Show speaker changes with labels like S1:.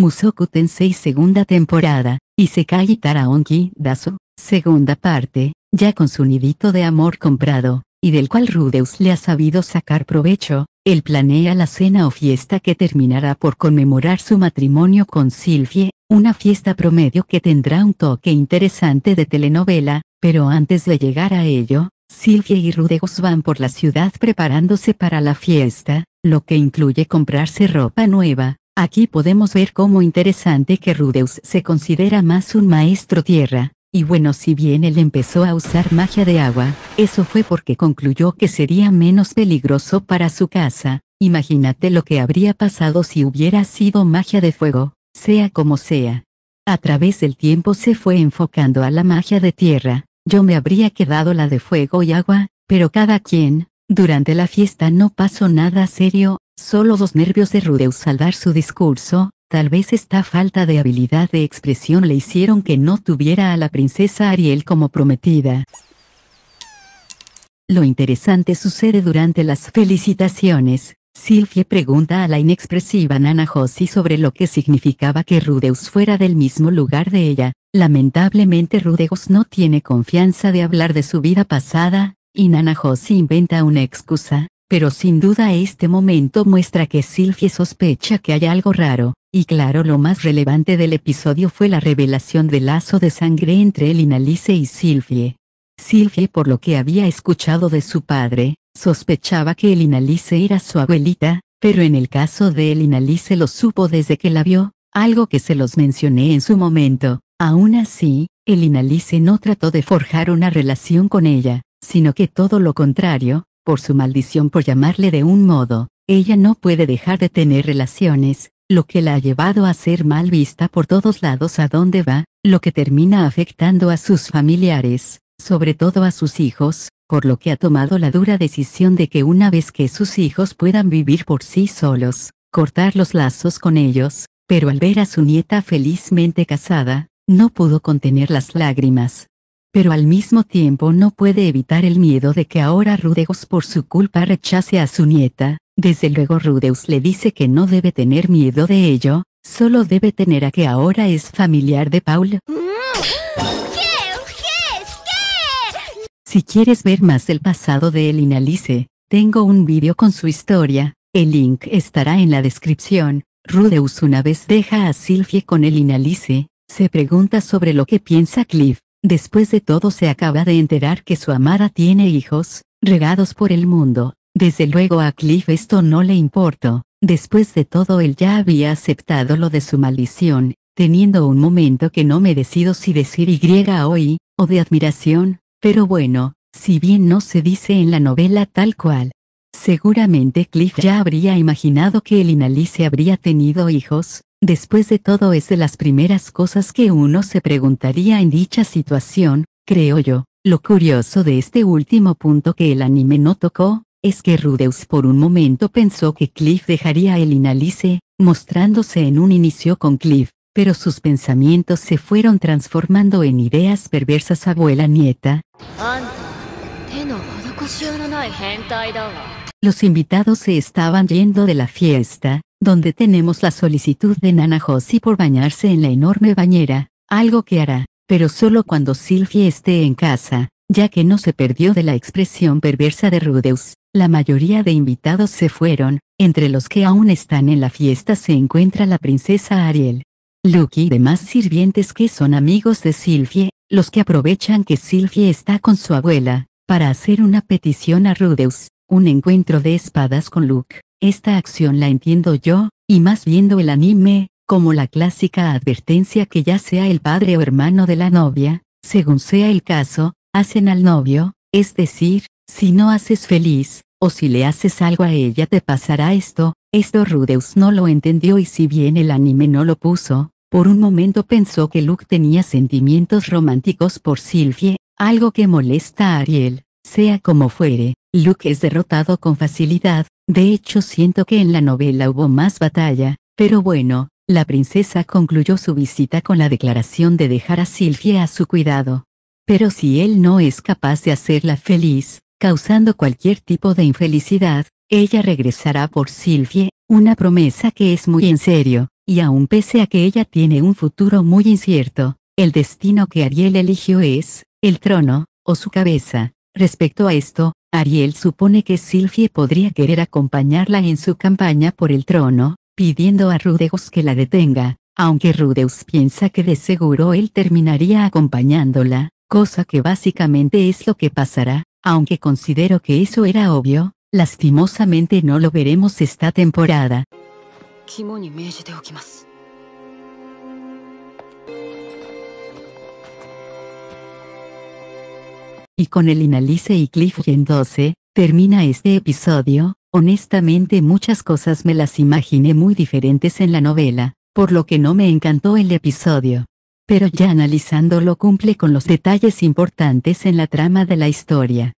S1: Musoku Tensei segunda temporada, y Isekai Taraonki Dazo segunda parte, ya con su nidito de amor comprado, y del cual Rudeus le ha sabido sacar provecho, él planea la cena o fiesta que terminará por conmemorar su matrimonio con Silvie, una fiesta promedio que tendrá un toque interesante de telenovela, pero antes de llegar a ello, Silvie y Rudeus van por la ciudad preparándose para la fiesta, lo que incluye comprarse ropa nueva, Aquí podemos ver cómo interesante que Rudeus se considera más un maestro tierra, y bueno si bien él empezó a usar magia de agua, eso fue porque concluyó que sería menos peligroso para su casa, imagínate lo que habría pasado si hubiera sido magia de fuego, sea como sea. A través del tiempo se fue enfocando a la magia de tierra, yo me habría quedado la de fuego y agua, pero cada quien, durante la fiesta no pasó nada serio, Solo los nervios de Rudeus al dar su discurso, tal vez esta falta de habilidad de expresión le hicieron que no tuviera a la princesa Ariel como prometida. Lo interesante sucede durante las felicitaciones, Sylvie pregunta a la inexpresiva Nana Josie sobre lo que significaba que Rudeus fuera del mismo lugar de ella. Lamentablemente Rudeus no tiene confianza de hablar de su vida pasada, y Nana Josie inventa una excusa, pero sin duda este momento muestra que Silvie sospecha que hay algo raro, y claro lo más relevante del episodio fue la revelación del lazo de sangre entre Elinalice y Silvie. Silvie por lo que había escuchado de su padre, sospechaba que Inalice era su abuelita, pero en el caso de Inalice lo supo desde que la vio, algo que se los mencioné en su momento. Aún así, Inalice no trató de forjar una relación con ella, sino que todo lo contrario, por su maldición por llamarle de un modo, ella no puede dejar de tener relaciones, lo que la ha llevado a ser mal vista por todos lados a donde va, lo que termina afectando a sus familiares, sobre todo a sus hijos, por lo que ha tomado la dura decisión de que una vez que sus hijos puedan vivir por sí solos, cortar los lazos con ellos, pero al ver a su nieta felizmente casada, no pudo contener las lágrimas, pero al mismo tiempo no puede evitar el miedo de que ahora Rudeus por su culpa rechace a su nieta, desde luego Rudeus le dice que no debe tener miedo de ello, solo debe tener a que ahora es familiar de Paul. Mm. Si quieres ver más del pasado de Elinalice, tengo un vídeo con su historia, el link estará en la descripción. Rudeus una vez deja a Sylvie con Elinalice, se pregunta sobre lo que piensa Cliff, Después de todo se acaba de enterar que su amada tiene hijos, regados por el mundo. Desde luego a Cliff esto no le importó, después de todo él ya había aceptado lo de su maldición, teniendo un momento que no me decido si decir Y hoy, o de admiración, pero bueno, si bien no se dice en la novela tal cual. Seguramente Cliff ya habría imaginado que el Inalice habría tenido hijos, Después de todo es de las primeras cosas que uno se preguntaría en dicha situación, creo yo. Lo curioso de este último punto que el anime no tocó, es que Rudeus por un momento pensó que Cliff dejaría el inalice, mostrándose en un inicio con Cliff, pero sus pensamientos se fueron transformando en ideas perversas abuela nieta. Los invitados se estaban yendo de la fiesta, donde tenemos la solicitud de Nana Josie por bañarse en la enorme bañera, algo que hará, pero solo cuando Sylvie esté en casa, ya que no se perdió de la expresión perversa de Rudeus. La mayoría de invitados se fueron, entre los que aún están en la fiesta se encuentra la princesa Ariel. Luke y demás sirvientes que son amigos de Sylvie, los que aprovechan que Sylvie está con su abuela, para hacer una petición a Rudeus, un encuentro de espadas con Luke. Esta acción la entiendo yo, y más viendo el anime, como la clásica advertencia que ya sea el padre o hermano de la novia, según sea el caso, hacen al novio, es decir, si no haces feliz, o si le haces algo a ella te pasará esto, esto Rudeus no lo entendió y si bien el anime no lo puso, por un momento pensó que Luke tenía sentimientos románticos por Sylvie, algo que molesta a Ariel, sea como fuere, Luke es derrotado con facilidad, de hecho siento que en la novela hubo más batalla, pero bueno, la princesa concluyó su visita con la declaración de dejar a Sylvie a su cuidado. Pero si él no es capaz de hacerla feliz, causando cualquier tipo de infelicidad, ella regresará por Silvie, una promesa que es muy en serio, y aún pese a que ella tiene un futuro muy incierto, el destino que Ariel eligió es, el trono, o su cabeza. Respecto a esto, Ariel supone que Silvie podría querer acompañarla en su campaña por el trono, pidiendo a Rudeus que la detenga, aunque Rudeus piensa que de seguro él terminaría acompañándola, cosa que básicamente es lo que pasará, aunque considero que eso era obvio, lastimosamente no lo veremos esta temporada. y con el Inalice y Cliff Gen 12, termina este episodio, honestamente muchas cosas me las imaginé muy diferentes en la novela, por lo que no me encantó el episodio. Pero ya analizándolo cumple con los detalles importantes en la trama de la historia.